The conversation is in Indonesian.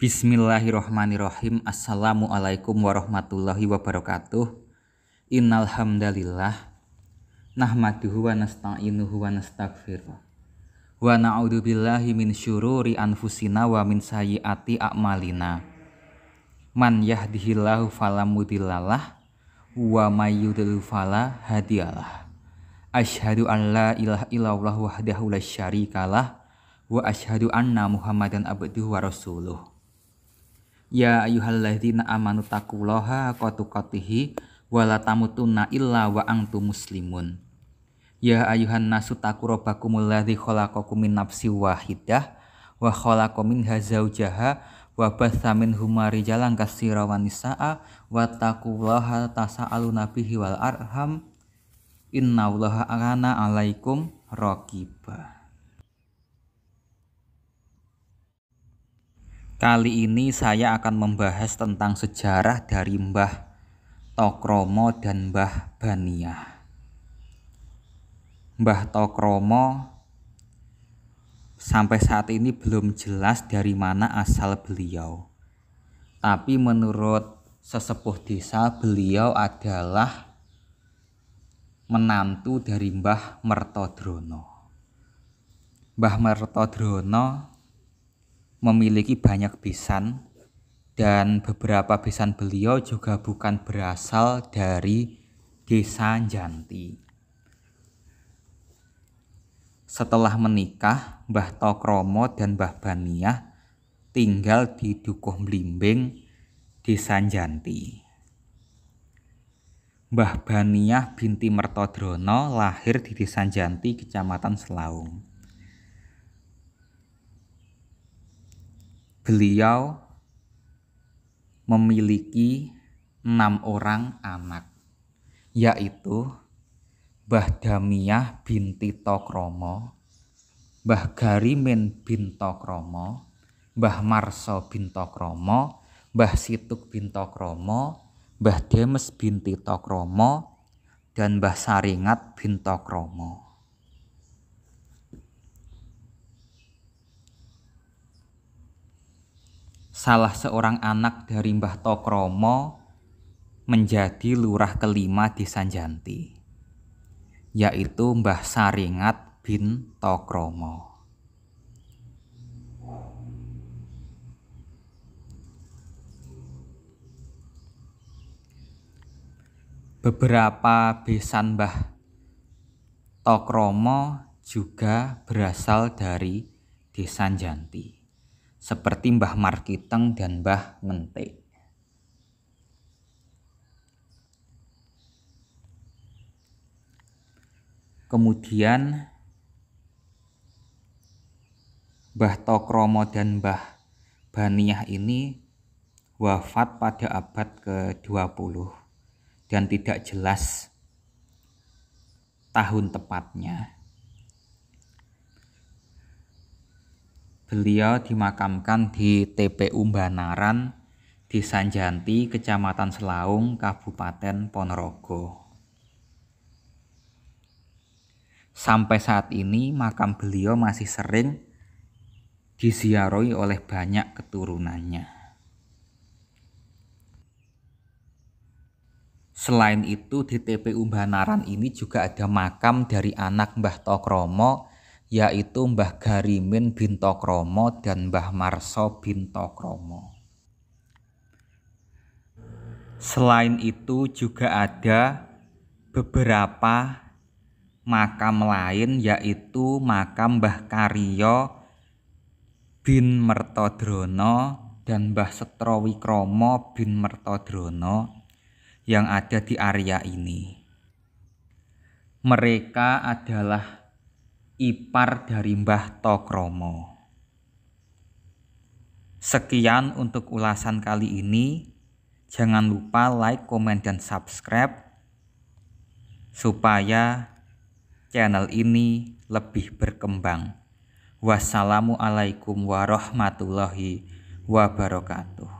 Bismillahirrahmanirrahim. Assalamualaikum warahmatullahi wabarakatuh. Innalhamdalillah. nahmaduhu wa nasta'inuhu wa nastaghfiruh. Wa na'udzubillahi min syururi anfusina wa min sayyiati a'malina. Man yahdihillahu fala mudhillalah wa may yudhlil fala hadiyalah. Asyhadu an la ilaha illallah wahdahu la syarikalah wa asyhadu anna Muhammadan abduhu wa rasuluh. Ya ayyuhalladzina amanu taqullaha qatuqatihi wa wala tamutunna illa wa angtu muslimun. Ya ayuhan nasu taqu rabbakumul ladzi khalaqakum min nafsi wahidah wa khalaqa minha jaha wa batha humari jalan kasira wa nisaa wa taqullaha tasa'alu nabihi wal arham innallaha agana alaikum rakibah. Kali ini saya akan membahas tentang sejarah dari Mbah Tokromo dan Mbah Bania. Mbah Tokromo sampai saat ini belum jelas dari mana asal beliau. Tapi menurut sesepuh desa beliau adalah menantu dari Mbah Mertodrono. Mbah Mertodrono memiliki banyak besan dan beberapa besan beliau juga bukan berasal dari desa Janti. Setelah menikah, Mbah Tokromo dan Mbah Baniah tinggal di Dukuh Blimbing, Desa Janti. Mbah Baniah binti Mertodrono lahir di Desa Janti, Kecamatan Selaung. beliau memiliki enam orang anak, yaitu Damiah binti Tokromo, Mbah Garimin Tokromo, Mbah Marso Tokromo, Mbah Situk Tokromo, Mbah Demes Binti Tokromo, dan Mbah Saringat Tokromo. salah seorang anak dari Mbah Tokromo menjadi lurah kelima di Sanjanti, yaitu Mbah Saringat bin Tokromo. Beberapa besan Mbah Tokromo juga berasal dari Desa Janti seperti Mbah Markiteng dan Mbah Mentik. Kemudian Mbah Tokromo dan Mbah Baniyah ini wafat pada abad ke-20 dan tidak jelas tahun tepatnya. Beliau dimakamkan di TPU Banaran, di Sanjanti, Kecamatan Selaung, Kabupaten Ponorogo. Sampai saat ini makam beliau masih sering diziarahi oleh banyak keturunannya. Selain itu di TPU Banaran ini juga ada makam dari anak Mbah Tokromo yaitu Mbah Garimin Bintokromo dan Mbah Marso Bintokromo. Selain itu juga ada beberapa makam lain yaitu makam Mbah Karyo bin Mertodrono dan Mbah Setrowikromo bin Mertodrono yang ada di area ini. Mereka adalah ipar dari Mbah Tokromo. Sekian untuk ulasan kali ini. Jangan lupa like, komen, dan subscribe supaya channel ini lebih berkembang. Wassalamualaikum warahmatullahi wabarakatuh.